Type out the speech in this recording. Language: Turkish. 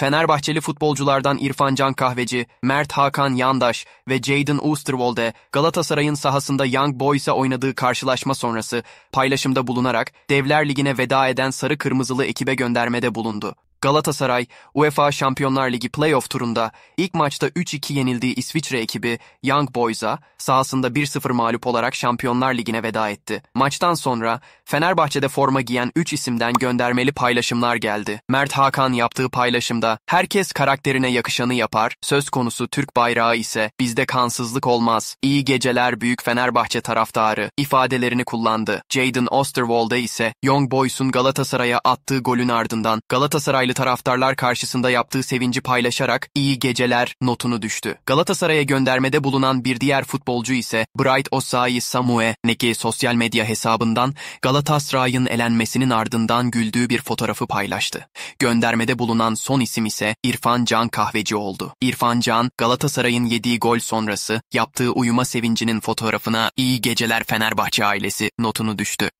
Fenerbahçeli futbolculardan İrfan Can Kahveci, Mert Hakan Yandaş ve Jadon Oosterwolde Galatasaray'ın sahasında Young Boys'a oynadığı karşılaşma sonrası paylaşımda bulunarak Devler Ligi'ne veda eden sarı kırmızılı ekibe göndermede bulundu. Galatasaray, UEFA Şampiyonlar Ligi playoff turunda ilk maçta 3-2 yenildiği İsviçre ekibi Young Boys'a sahasında 1-0 mağlup olarak Şampiyonlar Ligi'ne veda etti. Maçtan sonra Fenerbahçe'de forma giyen 3 isimden göndermeli paylaşımlar geldi. Mert Hakan yaptığı paylaşımda herkes karakterine yakışanı yapar, söz konusu Türk bayrağı ise bizde kansızlık olmaz, İyi geceler büyük Fenerbahçe taraftarı ifadelerini kullandı. Jaden Osterwolde ise Young Boys'un Galatasaray'a attığı golün ardından Galatasaray Galatasaraylı taraftarlar karşısında yaptığı sevinci paylaşarak iyi geceler notunu düştü. Galatasaray'a göndermede bulunan bir diğer futbolcu ise Bright Osayi Samue, neki sosyal medya hesabından Galatasaray'ın elenmesinin ardından güldüğü bir fotoğrafı paylaştı. Göndermede bulunan son isim ise İrfan Can Kahveci oldu. İrfan Can, Galatasaray'ın yediği gol sonrası yaptığı uyuma sevincinin fotoğrafına iyi geceler Fenerbahçe ailesi notunu düştü.